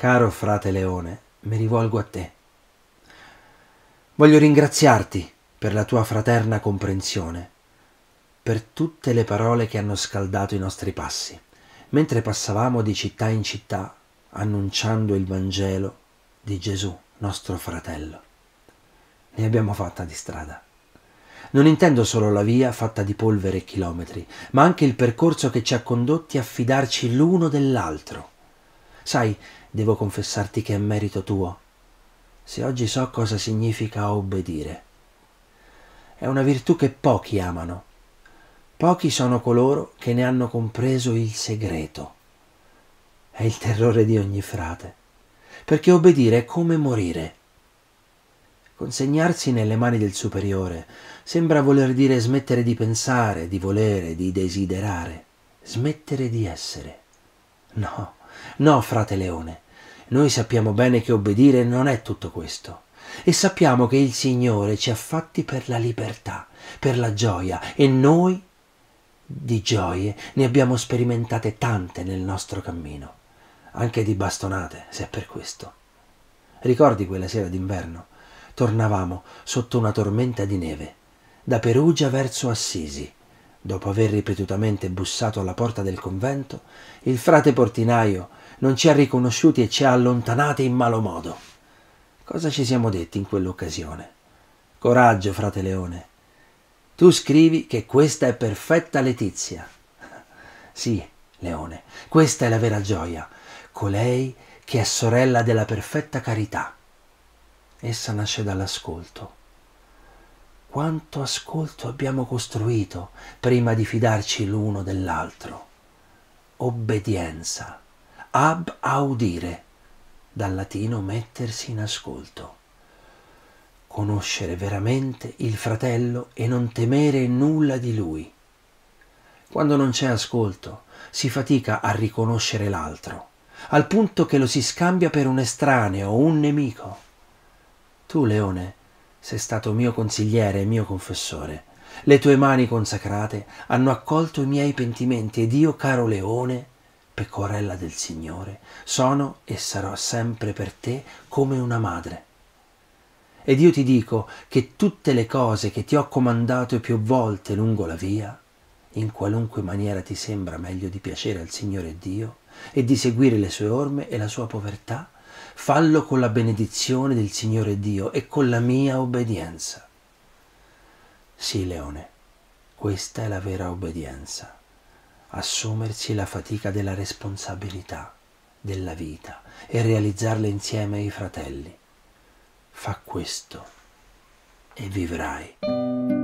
Caro frate Leone, mi rivolgo a te. Voglio ringraziarti per la tua fraterna comprensione, per tutte le parole che hanno scaldato i nostri passi, mentre passavamo di città in città annunciando il Vangelo di Gesù, nostro fratello. Ne abbiamo fatta di strada. Non intendo solo la via fatta di polvere e chilometri, ma anche il percorso che ci ha condotti a fidarci l'uno dell'altro. Sai, devo confessarti che è merito tuo. Se oggi so cosa significa obbedire. È una virtù che pochi amano. Pochi sono coloro che ne hanno compreso il segreto. È il terrore di ogni frate, perché obbedire è come morire. Consegnarsi nelle mani del superiore sembra voler dire smettere di pensare, di volere, di desiderare, smettere di essere. No No, frate Leone, noi sappiamo bene che obbedire non è tutto questo. E sappiamo che il Signore ci ha fatti per la libertà, per la gioia, e noi di gioie ne abbiamo sperimentate tante nel nostro cammino, anche di bastonate, se è per questo. Ricordi quella sera d'inverno? Tornavamo sotto una tormenta di neve, da Perugia verso Assisi, Dopo aver ripetutamente bussato alla porta del convento, il frate portinaio non ci ha riconosciuti e ci ha allontanati in malo modo. Cosa ci siamo detti in quell'occasione? Coraggio, frate Leone. Tu scrivi che questa è perfetta Letizia. Sì, Leone, questa è la vera gioia, colei che è sorella della perfetta carità. Essa nasce dall'ascolto quanto ascolto abbiamo costruito prima di fidarci l'uno dell'altro. Obbedienza, ab audire, dal latino mettersi in ascolto. Conoscere veramente il fratello e non temere nulla di lui. Quando non c'è ascolto, si fatica a riconoscere l'altro, al punto che lo si scambia per un estraneo o un nemico. Tu, Leone, sei stato mio consigliere e mio confessore. Le tue mani consacrate hanno accolto i miei pentimenti ed io, caro leone, pecorella del Signore, sono e sarò sempre per te come una madre. Ed io ti dico che tutte le cose che ti ho comandato più volte lungo la via, in qualunque maniera ti sembra meglio di piacere al Signore Dio e di seguire le sue orme e la sua povertà, fallo con la benedizione del Signore Dio e con la mia obbedienza. Sì, Leone, questa è la vera obbedienza, assumersi la fatica della responsabilità della vita e realizzarla insieme ai fratelli. Fa questo e vivrai.